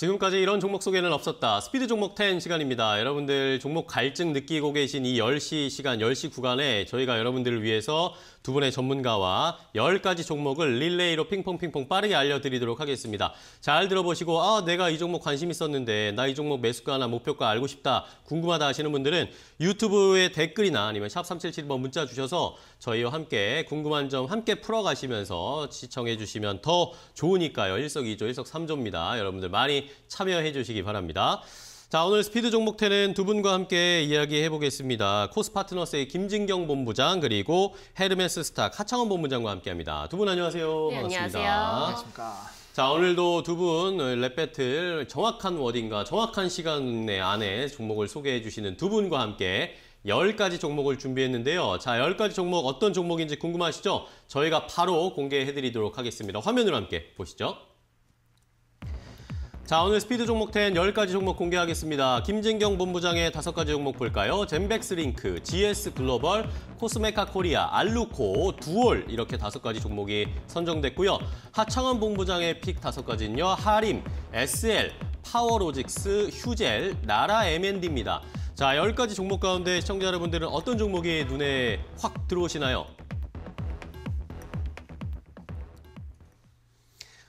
지금까지 이런 종목 소개는 없었다. 스피드 종목 10 시간입니다. 여러분들 종목 갈증 느끼고 계신 이 10시 시간, 10시 구간에 저희가 여러분들을 위해서 두 분의 전문가와 10가지 종목을 릴레이로 핑퐁핑퐁 빠르게 알려드리도록 하겠습니다. 잘 들어보시고 아 내가 이 종목 관심 있었는데 나 이 종목 매수가나 목표가 알고 싶다, 궁금하다 하시는 분들은 유튜브에 댓글이나 아니면 샵 377번 문자 주셔서 저희와 함께 궁금한 점 함께 풀어가시면서 시청해 주시면 더 좋으니까요. 일석이조, 일석삼조입니다. 여러분들 많이 참여해 주시기 바랍니다. 자, 오늘 스피드 종목 텐은 두 분과 함께 이야기해 보겠습니다. 코스 파트너스의 김진경 본부장 그리고 헤르메스 스타 하창원 본부장과 함께합니다. 두 분 안녕하세요. 네, 반갑습니다. 안녕하세요. 안녕하십니까. 자, 오늘도 두 분 랩배틀 정확한 워딩과 정확한 시간 내 안에 종목을 소개해 주시는 두 분과 함께 1 0가지 종목을 준비했는데요. 자, 1 0가지 종목 어떤 종목인지 궁금하시죠? 저희가 바로 공개해드리도록 하겠습니다. 화면으로 함께 보시죠. 자, 오늘 스피드 종목 10 10가지 종목 공개하겠습니다. 김진경 본부장의 5가지 종목 볼까요? 젠백스링크, GS 글로벌, 코스메카 코리아, 알루코, 듀올 이렇게 5가지 종목이 선정됐고요. 하창원 본부장의 픽 5가지는요. 하림, SL, 파워로직스, 휴젤, 나라 M&D입니다. 자, 열가지 종목 가운데 시청자 여러분들은 어떤 종목이 눈에 확 들어오시나요?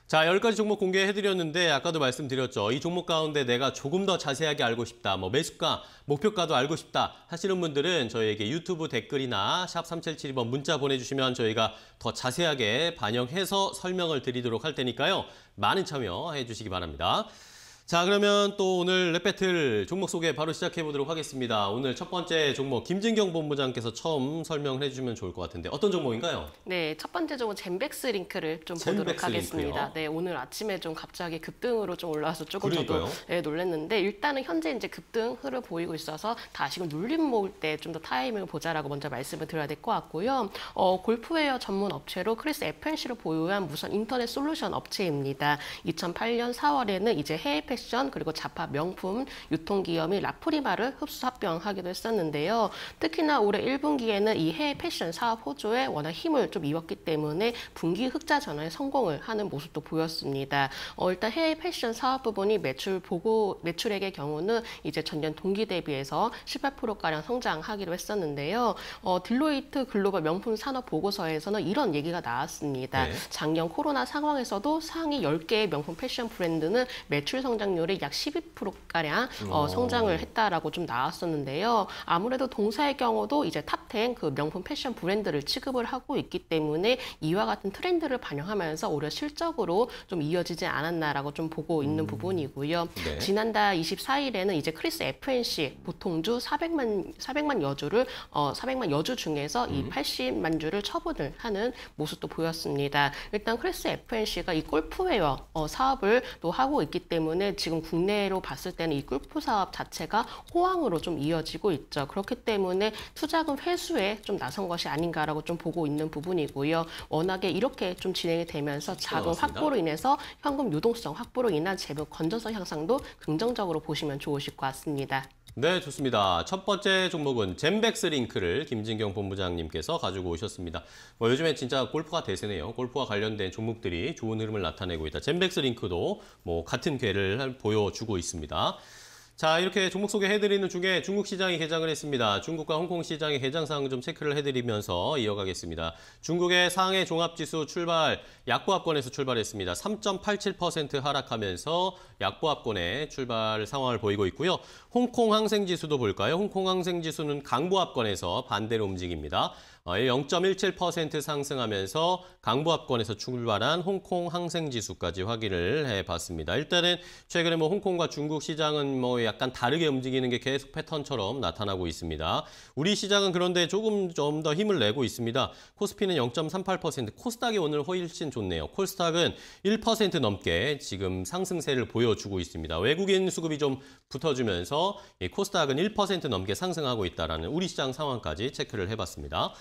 자, 열가지 종목 공개해드렸는데 아까도 말씀드렸죠. 이 종목 가운데 내가 조금 더 자세하게 알고 싶다, 뭐 매수가, 목표가도 알고 싶다 하시는 분들은 저희에게 유튜브 댓글이나 샵 3772번 문자 보내주시면 저희가 더 자세하게 반영해서 설명을 드리도록 할 테니까요. 많은 참여해 주시기 바랍니다. 자 그러면 또 오늘 랩배틀 종목 소개 바로 시작해 보도록 하겠습니다. 오늘 첫 번째 종목 김진경 본부장께서 처음 설명 해주시면 좋을 것 같은데 어떤 종목인가요? 네, 첫 번째 종목 젠백스 링크를 좀 젠백스 보도록 하겠습니다. 링크요? 네, 오늘 아침에 좀 갑자기 급등으로 좀 올라와서 조금 그러니까요. 저도 네, 놀랐는데 일단은 현재 이제 급등 흐름 보이고 있어서 다시금 눌림 모을 때 좀 더 타이밍을 보자라고 먼저 말씀을 드려야 될 것 같고요. 어, 골프웨어 전문 업체로 크리스 FNC를 보유한 무선 인터넷 솔루션 업체입니다. 2008년 4월에는 이제 해외 패션 패션 그리고 자파 명품 유통기업인 라프리마를 흡수 합병하기도 했었는데요. 특히나 올해 1분기에는 이 해외 패션 사업 호조에 워낙 힘을 좀 입었기 때문에 분기 흑자 전환에 성공을 하는 모습도 보였습니다. 어, 일단 해외 패션 사업 부분이 매출 보고 매출액의 경우는 이제 전년 동기 대비해서 18%가량 성장하기로 했었는데요. 어, 딜로이트 글로벌 명품 산업 보고서에서는 이런 얘기가 나왔습니다. 네. 작년 코로나 상황에서도 상위 10개의 명품 패션 브랜드는 매출 성장 성장률이 약 12%가량 어, 성장을 했다라고 좀 나왔었는데요. 아무래도 동사의 경우도 이제 탑10 그 명품 패션 브랜드를 취급을 하고 있기 때문에 이와 같은 트렌드를 반영하면서 오히려 실적으로 좀 이어지지 않았나라고 좀 보고 있는 음. 부분이고요. 네. 지난달 24일에는 이제 크리스 FNC 보통주 400만 400만 여주를 어 400만 여주 중에서 음. 이 80만 주를 처분을 하는 모습도 보였습니다. 일단 크리스 FNC가 이 골프웨어 어, 사업을 또 하고 있기 때문에 지금 국내로 봤을 때는 이 골프 사업 자체가 호황으로 좀 이어지고 있죠. 그렇기 때문에 투자금 회수에 좀 나선 것이 아닌가라고 좀 보고 있는 부분이고요. 워낙에 이렇게 좀 진행이 되면서 자금 확보로 인해서 현금 유동성 확보로 인한 재무 건전성 향상도 긍정적으로 보시면 좋으실 것 같습니다. 네, 좋습니다. 첫 번째 종목은 젠백스 링크를 김진경 본부장님께서 가지고 오셨습니다. 뭐 요즘에 진짜 골프가 대세네요. 골프와 관련된 종목들이 좋은 흐름을 나타내고 있다. 젠백스 링크도 뭐 같은 괴를 보여주고 있습니다. 자 이렇게 종목 소개해드리는 중에 중국 시장이 개장을 했습니다. 중국과 홍콩 시장의 개장 상황 좀 체크를 해드리면서 이어가겠습니다. 중국의 상해 종합지수 출발 약보합권에서 출발했습니다. 3.87% 하락하면서 약보합권의 출발 상황을 보이고 있고요. 홍콩 항생지수도 볼까요? 홍콩 항생지수는 강보합권에서 반대로 움직입니다. 0.17% 어, 상승하면서 강부합권에서 출발한 홍콩 항생지수까지 확인을 해봤습니다. 일단은 최근에 뭐 홍콩과 중국 시장은 뭐 약간 다르게 움직이는 게 계속 패턴처럼 나타나고 있습니다. 우리 시장은 그런데 조금 좀 더 힘을 내고 있습니다. 코스피는 0.38%, 코스닥이 오늘 훨씬 좋네요. 코스닥은 1% 넘게 지금 상승세를 보여주고 있습니다. 외국인 수급이 좀 붙어주면서 코스닥은 1% 넘게 상승하고 있다라는 우리 시장 상황까지 체크를 해봤습니다.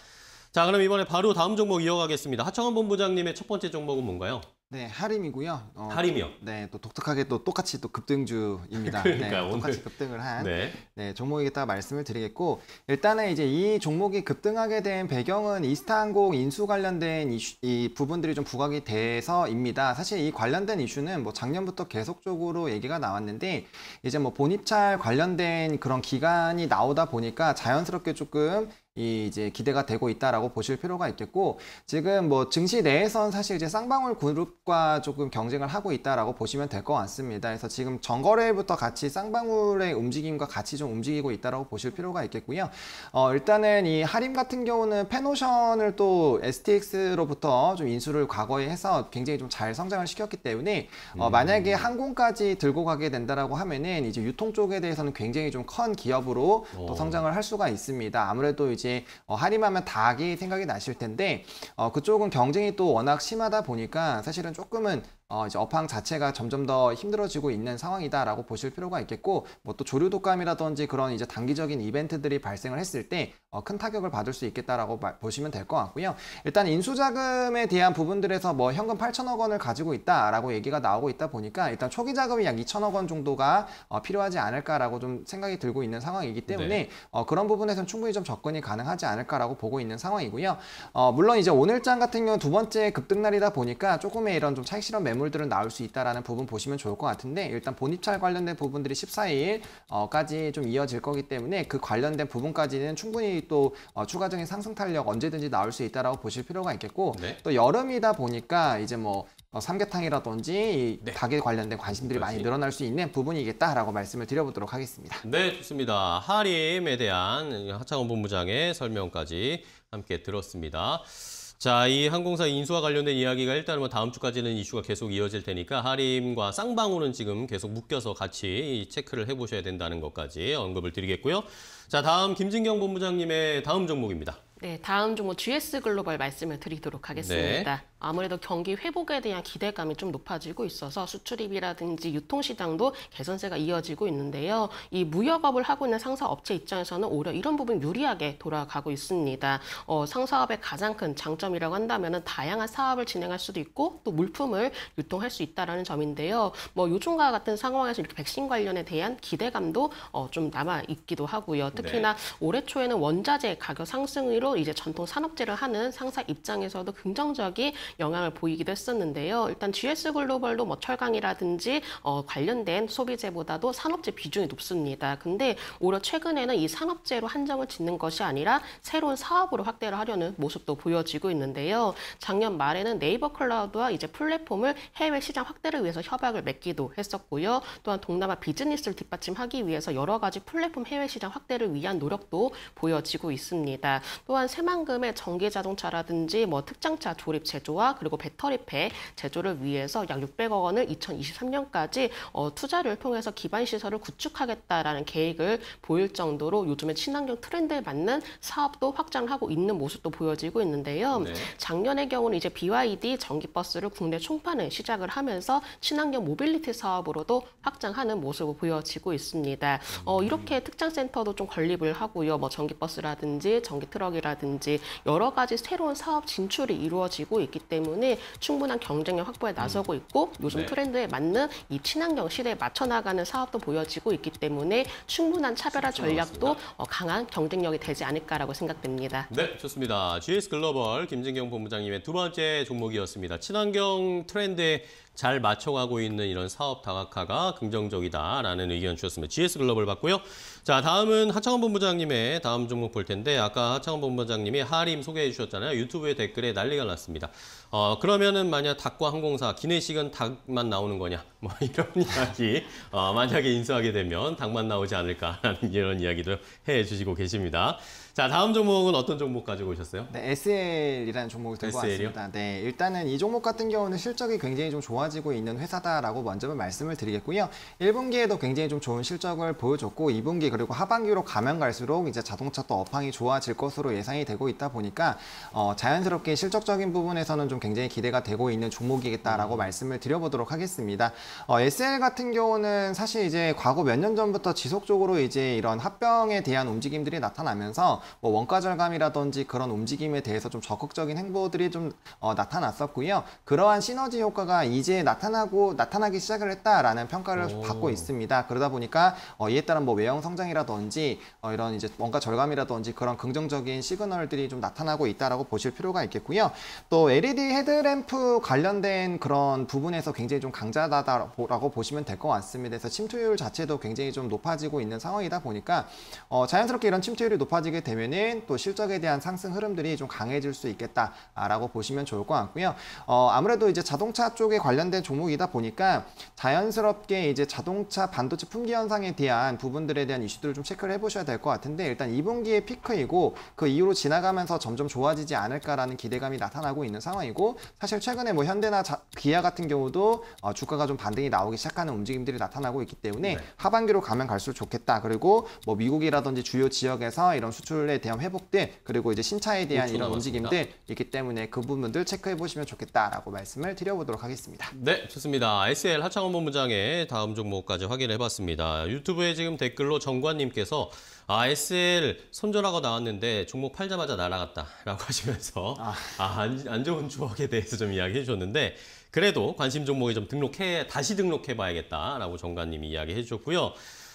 자, 그럼 이번에 바로 다음 종목 이어가겠습니다. 하청원 본부장님의 첫 번째 종목은 뭔가요? 네, 하림이고요. 어, 하림이요. 네, 또 독특하게 또 똑같이 또 급등주입니다. 그러니까 네, 똑같이 급등을 한 네. 네, 종목에 따라 말씀을 드리겠고 일단은 이제 이 종목이 급등하게 된 배경은 이스타항공 인수 관련된 이슈, 이 부분들이 좀 부각이 돼서입니다. 사실 이 관련된 이슈는 뭐 작년부터 계속적으로 얘기가 나왔는데 이제 뭐 본입찰 관련된 그런 기간이 나오다 보니까 자연스럽게 조금 이제 기대가 되고 있다라고 보실 필요가 있겠고 지금 뭐 증시 내에선 사실 이제 쌍방울 그룹과 조금 경쟁을 하고 있다라고 보시면 될 것 같습니다. 그래서 지금 전거래부터 같이 쌍방울의 움직임과 같이 좀 움직이고 있다라고 보실 필요가 있겠고요. 어, 일단은 이 하림 같은 경우는 페노션을 또 STX로부터 좀 인수를 과거에 해서 굉장히 좀 잘 성장을 시켰기 때문에 어, 음. 만약에 항공까지 들고 가게 된다라고 하면은 이제 유통 쪽에 대해서는 굉장히 좀 큰 기업으로 또 어. 성장을 할 수가 있습니다. 아무래도 이제 이제 어, 할인하면 닭이 생각이 나실 텐데 어, 그쪽은 경쟁이 또 워낙 심하다 보니까 사실은 조금은 어, 이제 업황 자체가 점점 더 힘들어지고 있는 상황이다라고 보실 필요가 있겠고 뭐 또 조류 독감이라든지 그런 이제 단기적인 이벤트들이 발생을 했을 때큰 어, 타격을 받을 수 있겠다라고 마, 보시면 될 것 같고요. 일단 인수자금에 대한 부분들에서 뭐 현금 8천억 원을 가지고 있다라고 얘기가 나오고 있다 보니까 일단 초기 자금이 약 2천억 원 정도가 어, 필요하지 않을까라고 좀 생각이 들고 있는 상황이기 때문에 네. 어, 그런 부분에서는 충분히 좀 접근이 가능하지 않을까라고 보고 있는 상황이고요. 어, 물론 이제 오늘장 같은 경우 두 번째 급등 날이다 보니까 조금의 이런 좀 차익 실현 매물 매물들은 나올 수 있다라는 부분 보시면 좋을 것 같은데 일단 본입찰 관련된 부분들이 14일까지 좀 이어질 거기 때문에 그 관련된 부분까지는 충분히 또 어, 추가적인 상승 탄력 언제든지 나올 수 있다라고 보실 필요가 있겠고 네. 또 여름이다 보니까 이제 뭐 어, 삼계탕이라든지 네. 닭에 관련된 관심들이 그렇지. 많이 늘어날 수 있는 부분이겠다라고 말씀을 드려보도록 하겠습니다. 네, 좋습니다. 하림에 대한 하창원 본부장의 설명까지 함께 들었습니다. 자, 이 항공사 인수와 관련된 이야기가 일단은 뭐 다음 주까지는 이슈가 계속 이어질 테니까 하림과 쌍방울은 지금 계속 묶여서 같이 체크를 해보셔야 된다는 것까지 언급을 드리겠고요. 자, 다음 김진경 본부장님의 다음 종목입니다. 네, 다음 종목 GS 글로벌 말씀을 드리도록 하겠습니다. 네. 아무래도 경기 회복에 대한 기대감이 좀 높아지고 있어서 수출입이라든지 유통시장도 개선세가 이어지고 있는데요. 이 무역업을 하고 있는 상사업체 입장에서는 오히려 이런 부분 유리하게 돌아가고 있습니다. 어, 상사업의 가장 큰 장점이라고 한다면 다양한 사업을 진행할 수도 있고 또 물품을 유통할 수 있다는 점인데요. 뭐 요즘과 같은 상황에서 이렇게 백신 관련에 대한 기대감도 어, 좀 남아 있기도 하고요. 특히나 네. 올해 초에는 원자재 가격 상승으로 이제 전통 산업재를 하는 상사 입장에서도 긍정적인 영향을 보이기도 했었는데요. 일단 GS 글로벌도 뭐 철강이라든지 어, 관련된 소비재보다도 산업재 비중이 높습니다. 근데 오히려 최근에는 이 산업재로 한정을 짓는 것이 아니라 새로운 사업으로 확대를 하려는 모습도 보여지고 있는데요. 작년 말에는 네이버 클라우드와 이제 플랫폼을 해외 시장 확대를 위해서 협약을 맺기도 했었고요. 또한 동남아 비즈니스를 뒷받침하기 위해서 여러 가지 플랫폼 해외 시장 확대를 위한 노력도 보여지고 있습니다. 또한 새만금의 전기 자동차라든지 뭐 특장차 조립 제조와 제조와 그리고 배터리팩 제조를 위해서 약 600억 원을 2023년까지 어, 투자를 통해서 기반 시설을 구축하겠다라는 계획을 보일 정도로 요즘에 친환경 트렌드에 맞는 사업도 확장 하고 있는 모습도 보여지고 있는데요. 네. 작년의 경우는 이제 BYD 전기버스를 국내 총판에 시작을 하면서 친환경 모빌리티 사업으로도 확장하는 모습을 보여지고 있습니다. 어, 음. 이렇게 특장센터도 좀 건립을 하고요. 뭐 전기버스라든지 전기트럭이라든지 여러 가지 새로운 사업 진출이 이루어지고 있기 때문에 때문에 충분한 경쟁력 확보에 나서고 음. 있고 요즘 네. 트렌드에 맞는 이 친환경 시대에 맞춰 나가는 사업도 보여지고 있기 때문에 충분한 차별화 전략도 어, 강한 경쟁력이 되지 않을까라고 생각됩니다. 네, 좋습니다. GS 글로벌 김진경 본부장님의 두 번째 종목이었습니다. 친환경 트렌드에 잘 맞춰가고 있는 이런 사업 다각화가 긍정적이다라는 의견 주셨습니다. GS 글로벌 봤고요. 자, 다음은 하창원 본부장님의 다음 종목 볼 텐데 아까 하창원 본부장님이 하림 소개해 주셨잖아요. 유튜브에 댓글에 난리가 났습니다. 어, 그러면은 만약 닭과 항공사 기내식은 닭만 나오는 거냐 뭐 이런 이야기 어, 만약에 인수하게 되면 닭만 나오지 않을까라는 이런 이야기도 해주시고 계십니다. 자 다음 종목은 어떤 종목 가지고 오셨어요? 네, SL이라는 종목을 들고 SL이요? 왔습니다. 네, 일단은 이 종목 같은 경우는 실적이 굉장히 좀 좋아지고 있는 회사다라고 먼저 말씀을 드리겠고요. 1분기에도 굉장히 좀 좋은 실적을 보여줬고 2분기 그리고 하반기로 가면 갈수록 이제 자동차 또 업황이 좋아질 것으로 예상이 되고 있다 보니까 어, 자연스럽게 실적적인 부분에서는 좀 굉장히 기대가 되고 있는 종목이겠다라고 말씀을 드려보도록 하겠습니다. 어, SL 같은 경우는 사실 이제 과거 몇 년 전부터 지속적으로 이제 이런 합병에 대한 움직임들이 나타나면서 뭐 원가 절감이라든지 그런 움직임에 대해서 좀 적극적인 행보들이 좀 어, 나타났었고요. 그러한 시너지 효과가 이제 나타나고 나타나기 시작을 했다라는 평가를 오. 받고 있습니다. 그러다 보니까 어, 이에 따른 뭐 외형 성장이라든지 어, 이런 이제 원가 절감이라든지 그런 긍정적인 시그널들이 좀 나타나고 있다라고 보실 필요가 있겠고요. 또 LED 헤드램프 관련된 그런 부분에서 굉장히 좀 강자다라고 보시면 될 것 같습니다. 그래서 침투율 자체도 굉장히 좀 높아지고 있는 상황이다 보니까 어, 자연스럽게 이런 침투율이 높아지게 되면은 또 실적에 대한 상승 흐름들이 좀 강해질 수 있겠다라고 보시면 좋을 것 같고요. 어, 아무래도 이제 자동차 쪽에 관련된 종목이다 보니까 자연스럽게 이제 자동차 반도체 품귀 현상에 대한 부분들에 대한 이슈들을 좀 체크를 해보셔야 될 것 같은데 일단 2분기의 피크이고 그 이후로 지나가면서 점점 좋아지지 않을까라는 기대감이 나타나고 있는 상황이고. 있고 사실 최근에 뭐 현대나 자, 기아 같은 경우도 어, 주가가 좀 반등이 나오기 시작하는 움직임들이 나타나고 있기 때문에 네. 하반기로 가면 갈수록 좋겠다. 그리고 뭐 미국이라든지 주요 지역에서 이런 수출에 대한 회복들 그리고 이제 신차에 대한 이런 맞습니다. 움직임들 있기 때문에 그 부분들 체크해 보시면 좋겠다라고 말씀을 드려보도록 하겠습니다. 네, 좋습니다. SL 하창원 본부장의 다음 종목까지 확인해 봤습니다. 유튜브에 지금 댓글로 정관님께서 아, SL 선전하고 나왔는데 종목 팔자마자 날아갔다 라고 하시면서 아. 아, 안, 안 좋은 추억에 대해서 좀 이야기해 주셨는데 그래도 관심 종목에 좀 등록해 다시 등록해 봐야겠다 라고 정관님이 이야기해 주셨고요.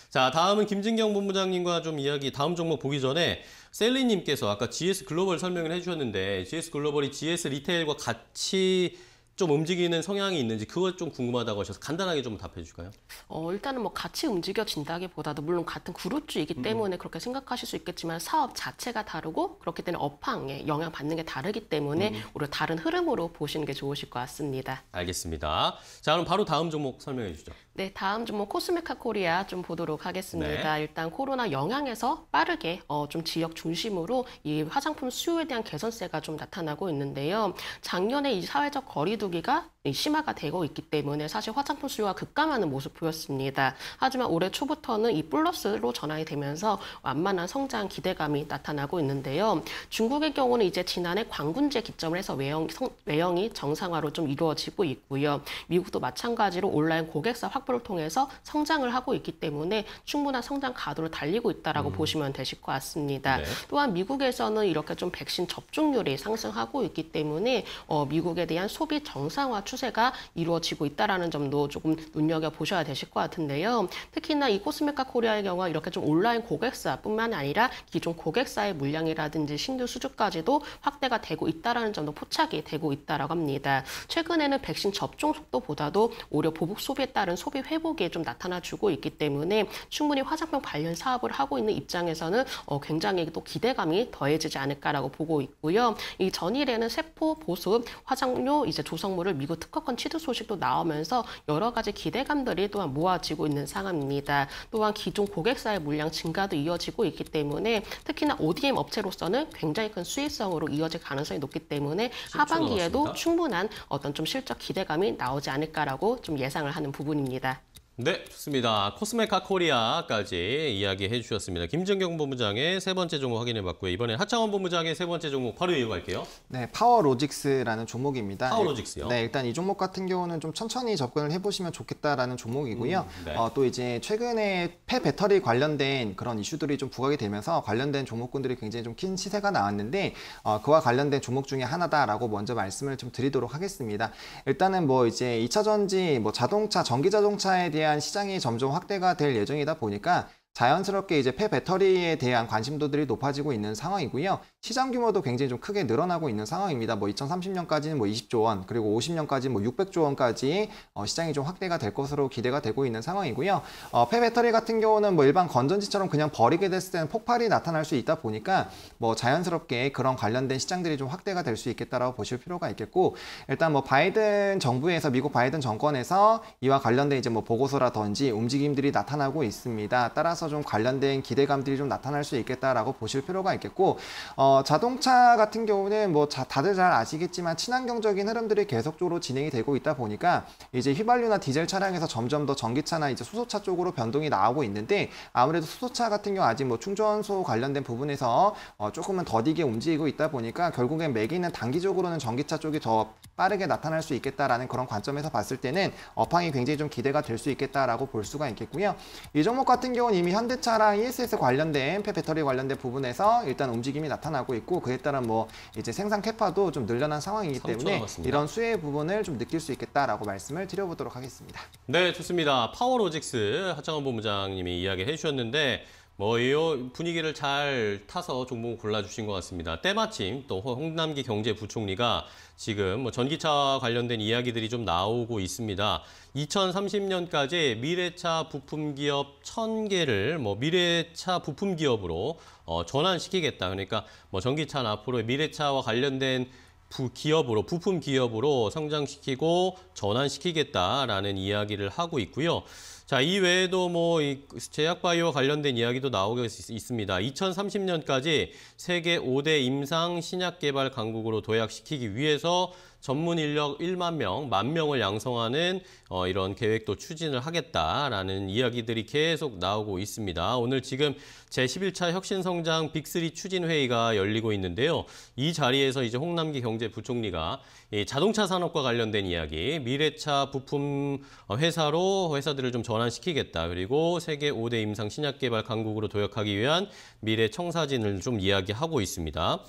자, 다음은 김진경 본부장님과 좀 이야기, 다음 종목 보기 전에 셀리님께서 아까 GS 글로벌 설명을 해주셨는데 GS 글로벌이 GS 리테일과 같이 좀 움직이는 성향이 있는지 그거 좀 궁금하다고 하셔서 간단하게 좀 답해 주실까요? 어, 일단은 뭐 같이 움직여진다기보다도 물론 같은 그룹주이기 음, 음. 때문에 음. 그렇게 생각하실 수 있겠지만 사업 자체가 다르고 그렇기 때문에 업황에 영향받는 게 다르기 때문에 음. 오히려 다른 흐름으로 보시는 게 좋으실 것 같습니다. 알겠습니다. 자 그럼 바로 다음 종목 설명해 주죠. 네, 다음 종목 코스메카 코리아 좀 보도록 하겠습니다. 네. 일단 코로나 영향에서 빠르게 어, 좀 지역 중심으로 이 화장품 수요에 대한 개선세가 좀 나타나고 있는데요. 작년에 이 사회적 거리도 깍두기가 심화가 되고 있기 때문에 사실 화장품 수요가 급감하는 모습 보였습니다. 하지만 올해 초부터는 이 플러스로 전환이 되면서 완만한 성장 기대감이 나타나고 있는데요. 중국의 경우는 이제 지난해 광군제 기점을 해서 외형, 성, 외형이 정상화로 좀 이루어지고 있고요. 미국도 마찬가지로 온라인 고객사 확보를 통해서 성장을 하고 있기 때문에 충분한 성장 가도를 달리고 있다라고 음. 보시면 되실 것 같습니다. 네. 또한 미국에서는 이렇게 좀 백신 접종률이 상승하고 있기 때문에 어, 미국에 대한 소비 정상화 추 추세가 이루어지고 있다라는 점도 조금 눈여겨 보셔야 되실 것 같은데요. 특히나 이 코스메카 코리아의 경우 이렇게 좀 온라인 고객사뿐만 아니라 기존 고객사의 물량이라든지 신규 수주까지도 확대가 되고 있다라는 점도 포착이 되고 있다라고 합니다. 최근에는 백신 접종 속도보다도 오히려 보복 소비에 따른 소비 회복이 좀 나타나주고 있기 때문에 충분히 화장품 관련 사업을 하고 있는 입장에서는 어, 굉장히 또 기대감이 더해지지 않을까라고 보고 있고요. 이 전일에는 세포 보습, 화장료, 이제 조성물을 미국 특허권 취득 소식도 나오면서 여러 가지 기대감들이 또한 모아지고 있는 상황입니다. 또한 기존 고객사의 물량 증가도 이어지고 있기 때문에 특히나 ODM 업체로서는 굉장히 큰 수익성으로 이어질 가능성이 높기 때문에 하반기에도 충분한 어떤 좀 실적 기대감이 나오지 않을까라고 좀 예상을 하는 부분입니다. 네, 좋습니다. 코스메카 코리아까지 이야기해 주셨습니다. 김정경 본부장의 세 번째 종목 확인해 봤고요. 이번에 하창원 본부장의 세 번째 종목 바로 이어갈게요. 네, 파워로직스라는 종목입니다. 파워로직스요? 네, 일단 이 종목 같은 경우는 좀 천천히 접근을 해보시면 좋겠다라는 종목이고요. 음, 네. 어, 또 이제 최근에 폐 배터리 관련된 그런 이슈들이 좀 부각이 되면서 관련된 종목군들이 굉장히 좀 큰 시세가 나왔는데 어, 그와 관련된 종목 중에 하나다라고 먼저 말씀을 좀 드리도록 하겠습니다. 일단은 뭐 이제 2차 전지, 뭐 자동차, 전기 자동차에 대한 대한 시장이 점점 확대가 될 예정이다 보니까 자연스럽게 이제 폐 배터리에 대한 관심도들이 높아지고 있는 상황이고요. 시장 규모도 굉장히 좀 크게 늘어나고 있는 상황입니다. 뭐 2030년까지는 뭐 20조 원, 그리고 50년까지 뭐 600조 원까지 어, 시장이 좀 확대가 될 것으로 기대가 되고 있는 상황이고요. 어, 폐 배터리 같은 경우는 뭐 일반 건전지처럼 그냥 버리게 됐을 때는 폭발이 나타날 수 있다 보니까 뭐 자연스럽게 그런 관련된 시장들이 좀 확대가 될 수 있겠다라고 보실 필요가 있겠고 일단 뭐 바이든 정부에서 미국 바이든 정권에서 이와 관련된 이제 뭐 보고서라든지 움직임들이 나타나고 있습니다. 따라서 통해서 좀 관련된 기대감들이 좀 나타날 수 있겠다라고 보실 필요가 있겠고 어, 자동차 같은 경우는 뭐 자, 다들 잘 아시겠지만 친환경적인 흐름들이 계속적으로 진행이 되고 있다 보니까 이제 휘발유나 디젤 차량에서 점점 더 전기차나 이제 수소차 쪽으로 변동이 나오고 있는데 아무래도 수소차 같은 경우 아직 뭐 충전소 관련된 부분에서 어, 조금은 더디게 움직이고 있다 보니까 결국엔 매기는 단기적으로는 전기차 쪽이 더 빠르게 나타날 수 있겠다라는 그런 관점에서 봤을 때는 업황이 굉장히 좀 기대가 될 수 있겠다라고 볼 수가 있겠고요. 이 종목 같은 경우는 이미 현대차랑 ESS 관련된 배터리 관련된 부분에서 일단 움직임이 나타나고 있고 그에 따라 뭐 이제 생산 캐파도 좀 늘려난 상황이기 때문에 이런 수혜 부분을 좀 느낄 수 있겠다라고 말씀을 드려보도록 하겠습니다. 네, 좋습니다. 파워로직스 하창원 본부장님이 이야기해 주셨는데 뭐이 분위기를 잘 타서 종목을 골라주신 것 같습니다. 때마침 또 홍남기 경제부총리가 지금 뭐 전기차와 관련된 이야기들이 좀 나오고 있습니다. 2030년까지 미래차 부품 기업 1000개를 뭐 미래차 부품 기업으로 어, 전환시키겠다. 그러니까 뭐 전기차는 앞으로 미래차와 관련된 부 기업으로 부품 기업으로 성장시키고 전환시키겠다라는 이야기를 하고 있고요. 자, 이 외에도 뭐이 제약바이오와 관련된 이야기도 나오고 있습니다. 2030년까지 세계 5대 임상 신약 개발 강국으로 도약시키기 위해서 전문 인력 1만 명, 만 명을 양성하는 어, 이런 계획도 추진을 하겠다라는 이야기들이 계속 나오고 있습니다. 오늘 지금 제11차 혁신성장 빅3 추진회의가 열리고 있는데요. 이 자리에서 이제 홍남기 경제부총리가 이 자동차 산업과 관련된 이야기, 미래차 부품 회사로 회사들을 좀 전환시키겠다. 그리고 세계 5대 임상 신약 개발 강국으로 도약하기 위한 미래 청사진을 좀 이야기하고 있습니다.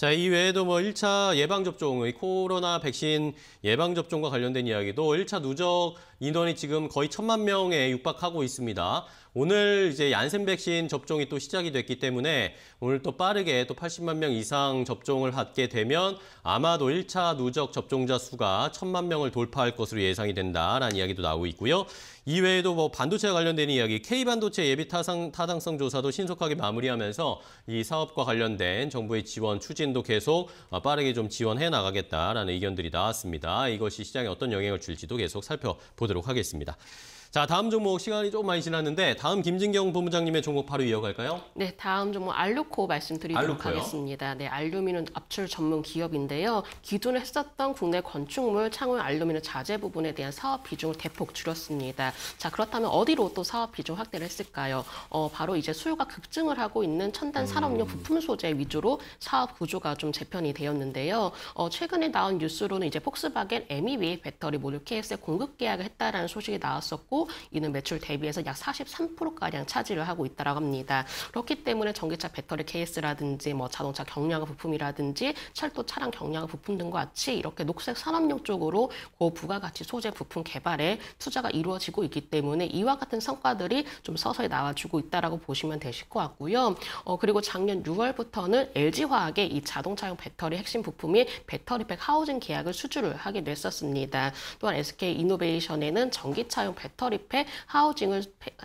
자, 이 외에도 뭐 1차 예방접종의 코로나 백신 예방접종과 관련된 이야기도 1차 누적 인원이 지금 거의 천만 명에 육박하고 있습니다. 오늘 이제 얀센 백신 접종이 또 시작이 됐기 때문에 오늘 또 빠르게 또 80만 명 이상 접종을 받게 되면 아마도 1차 누적 접종자 수가 1천만 명을 돌파할 것으로 예상이 된다라는 이야기도 나오고 있고요. 이외에도 뭐 반도체와 관련된 이야기, K반도체 예비 타상, 타당성 조사도 신속하게 마무리하면서 이 사업과 관련된 정부의 지원 추진도 계속 어, 빠르게 좀 지원해 나가겠다라는 의견들이 나왔습니다. 이것이 시장에 어떤 영향을 줄지도 계속 살펴보도록 하겠습니다. 자, 다음 종목 시간이 조금 많이 지났는데 다음 김진경 본부장님의 종목 바로 이어갈까요? 네, 다음 종목 알루코 말씀드리도록 알루코요? 하겠습니다. 네, 알루미늄 압출 전문 기업인데요. 기존에 했었던 국내 건축물 창원 알루미늄 자재 부분에 대한 사업 비중을 대폭 줄였습니다. 자, 그렇다면 어디로 또 사업 비중 확대를 했을까요? 어, 바로 이제 수요가 급증을 하고 있는 첨단 음. 산업용 부품 소재 위주로 사업 구조가 좀 재편이 되었는데요. 어, 최근에 나온 뉴스로는 이제 폭스바겐 MEB 배터리 모듈 k s 에 공급 계약을 했다라는 소식이 나왔었고 이는 매출 대비해서 약 43%가량 차지를 하고 있다고 합니다. 그렇기 때문에 전기차 배터리 케이스라든지 뭐 자동차 경량화 부품이라든지 철도 차량 경량화 부품 등과 같이 이렇게 녹색 산업용 쪽으로 고부가가치 소재 부품 개발에 투자가 이루어지고 있기 때문에 이와 같은 성과들이 좀 서서히 나와주고 있다고 보시면 되실 것 같고요. 어, 그리고 작년 6월부터는 LG화학의 이 자동차용 배터리 핵심 부품이 배터리백 하우징 계약을 수주를 하게 됐었습니다. 또한 SK 이노베이션에는 전기차용 배터리 설립해 하우징을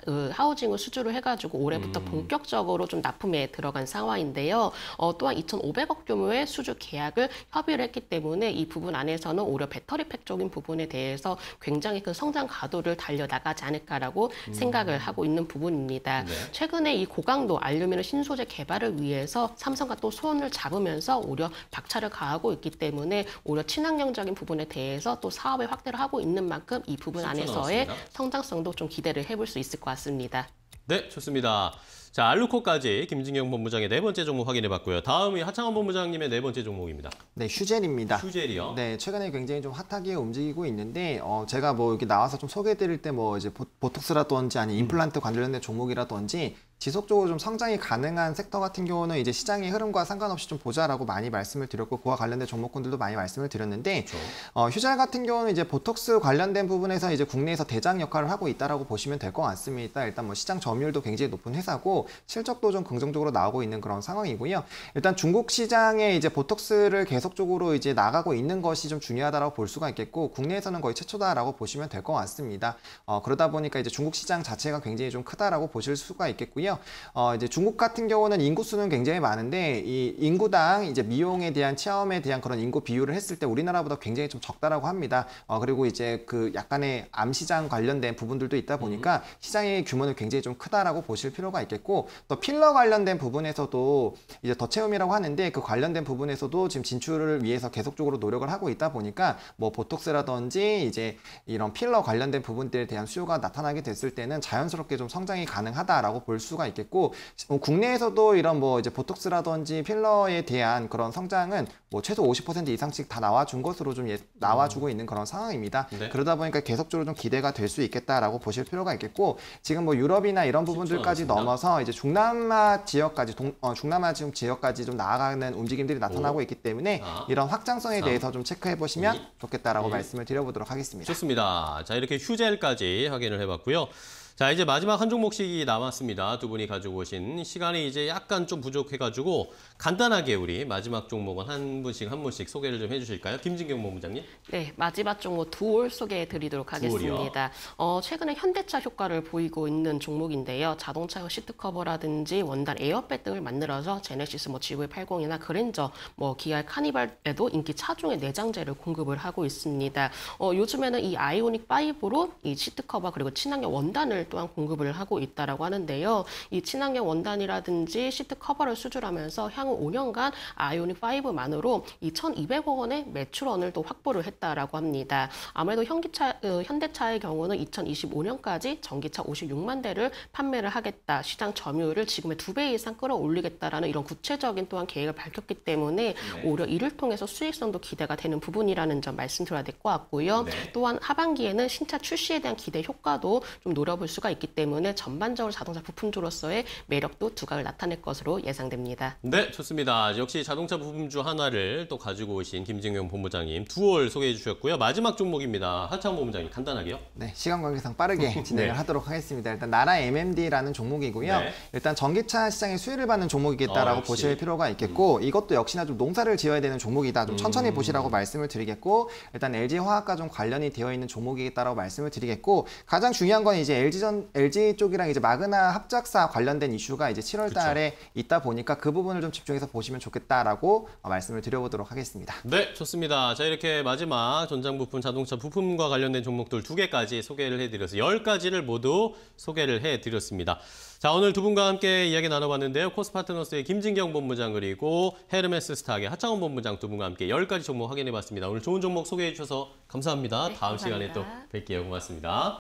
어, 하우징을 수주를 해가지고 올해부터 음. 본격적으로 좀 납품에 들어간 상황인데요. 어, 또한 2,500억 규모의 수주 계약을 협의를 했기 때문에 이 부분 안에서는 오히려 배터리팩 적인 부분에 대해서 굉장히 큰 성장 가도를 달려나가지 않을까라고 음. 생각을 하고 있는 부분입니다. 네. 최근에 이 고강도 알루미늄 신소재 개발을 위해서 삼성과 또 손을 잡으면서 오히려 박차를 가하고 있기 때문에 오히려 친환경적인 부분에 대해서 또 사업의 확대를 하고 있는 만큼 이 부분 안에서의 성장 성장성도 좀 기대를 해볼 수 있을 것 같습니다. 네, 좋습니다. 자, 알루코까지 김진경 본부장의 네 번째 종목 확인해 봤고요. 다음이 하창원 본부장님의 네 번째 종목입니다. 네, 휴젤입니다. 휴젤이요? 네, 최근에 굉장히 좀 핫하게 움직이고 있는데 어, 제가 뭐 이렇게 나와서 좀 소개해 드릴 때 뭐 이제 보, 톡스라든지 아니 음. 임플란트 관련된 종목이라든지 지속적으로 좀 성장이 가능한 섹터 같은 경우는 이제 시장의 흐름과 상관없이 좀 보자라고 많이 말씀을 드렸고 그와 관련된 종목군들도 많이 말씀을 드렸는데 그렇죠. 어, 휴젤 같은 경우는 이제 보톡스 관련된 부분에서 이제 국내에서 대장 역할을 하고 있다라고 보시면 될 것 같습니다. 일단 뭐 시장 점유율도 굉장히 높은 회사고 실적도 좀 긍정적으로 나오고 있는 그런 상황이고요. 일단 중국 시장에 이제 보톡스를 계속적으로 이제 나가고 있는 것이 좀 중요하다라고 볼 수가 있겠고 국내에서는 거의 최초다라고 보시면 될 것 같습니다. 어, 그러다 보니까 이제 중국 시장 자체가 굉장히 좀 크다라고 보실 수가 있겠고요. 어, 이제 중국 같은 경우는 인구 수는 굉장히 많은데 이 인구당 이제 미용에 대한 체험에 대한 그런 인구 비율을 했을 때 우리나라보다 굉장히 좀 적다라고 합니다. 어, 그리고 이제 그 약간의 암 시장 관련된 부분들도 있다 보니까 음. 시장의 규모는 굉장히 좀 크다라고 보실 필요가 있겠고 또 필러 관련된 부분에서도 이제 더 체험이라고 하는데 그 관련된 부분에서도 지금 진출을 위해서 계속적으로 노력을 하고 있다 보니까 뭐 보톡스라든지 이제 이런 필러 관련된 부분들에 대한 수요가 나타나게 됐을 때는 자연스럽게 좀 성장이 가능하다라고 볼수 수가 있겠고 어, 국내에서도 이런 뭐 이제 보톡스라든지 필러에 대한 그런 성장은 뭐 최소 50% 이상씩 다 나와준 것으로 좀 예, 나와주고 있는 그런 상황입니다. 네. 그러다 보니까 계속적으로 좀 기대가 될 수 있겠다라고 보실 필요가 있겠고 지금 뭐 유럽이나 이런 네, 부분들까지 넘어서 이제 중남아 지역까지 동, 어, 중남아 지금 지역까지 좀 나아가는 움직임들이 나타나고 오. 있기 때문에 아. 이런 확장성에 아. 대해서 좀 체크해 보시면 음. 좋겠다라고 예. 말씀을 드려보도록 하겠습니다. 좋습니다. 자 이렇게 휴젤까지 확인을 해봤고요. 자, 이제 마지막 한 종목씩이 남았습니다. 두 분이 가지고 오신 시간이 이제 약간 좀 부족해가지고 간단하게 우리 마지막 종목은 한 분씩 한 분씩 소개를 좀 해주실까요? 김진경 본부장님. 네, 마지막 종목 두올 소개해드리도록 하겠습니다. 어, 최근에 현대차 효과를 보이고 있는 종목인데요. 자동차 시트커버라든지 원단 에어백 등을 만들어서 제네시스 뭐 G980이나 그랜저, 뭐 기아 카니발에도 인기 차종의 내장재를 공급을 하고 있습니다. 어, 요즘에는 이 아이오닉 5로 이 시트커버 그리고 친환경 원단을 원단을 또한 공급을 하고 있다고 하는데요. 이 친환경 원단이라든지 시트 커버를 수주하면서 향후 5년간 아이오닉 5만으로 2,200억 원의 매출원을 또 확보를 했다고 합니다. 아무래도 현기차, 어, 현대차의 경우는 2025년까지 전기차 56만 대를 판매를 하겠다. 시장 점유율을 지금의 2배 이상 끌어올리겠다라는 이런 구체적인 또한 계획을 밝혔기 때문에 네. 오히려 이를 통해서 수익성도 기대가 되는 부분이라는 점 말씀드려야 될 것 같고요. 네. 또한 하반기에는 신차 출시에 대한 기대 효과도 좀 노려볼 수 수가 있기 때문에 전반적으로 자동차 부품주로서의 매력도 두각을 나타낼 것으로 예상됩니다. 네, 좋습니다. 역시 자동차 부품주 하나를 또 가지고 오신 김진경 본부장님 두월 소개해 주셨고요. 마지막 종목입니다. 하창 본부장님 간단하게요. 네, 시간 관계상 빠르게 네. 진행을 네. 하도록 하겠습니다. 일단 나라 MMD라는 종목이고요. 네. 일단 전기차 시장의 수혜를 받는 종목이겠다라고 아, 보실 필요가 있겠고 음. 이것도 역시나 좀 농사를 지어야 되는 종목이다. 좀 천천히 음. 보시라고 말씀을 드리겠고 일단 LG 화학과 좀 관련이 되어 있는 종목이겠다라고 말씀을 드리겠고 가장 중요한 건 이제 LG 전 LG 쪽이랑 이제 마그나 합작사 관련된 이슈가 이제 7월 달에 있다 보니까 그 부분을 좀 집중해서 보시면 좋겠다라고 어, 말씀을 드려보도록 하겠습니다. 네, 좋습니다. 자, 이렇게 마지막 전장 부품, 자동차 부품과 관련된 종목들 두 개까지 소개를 해드려서 10가지를 모두 소개를 해드렸습니다. 자, 오늘 두 분과 함께 이야기 나눠봤는데요. 코스파트너스의 김진경 본부장 그리고 헤르메스 스탁의 하창원 본부장 두 분과 함께 10가지 종목 확인해봤습니다. 오늘 좋은 종목 소개해주셔서 감사합니다. 네, 다음 감사합니다. 시간에 또 뵐게요. 고맙습니다.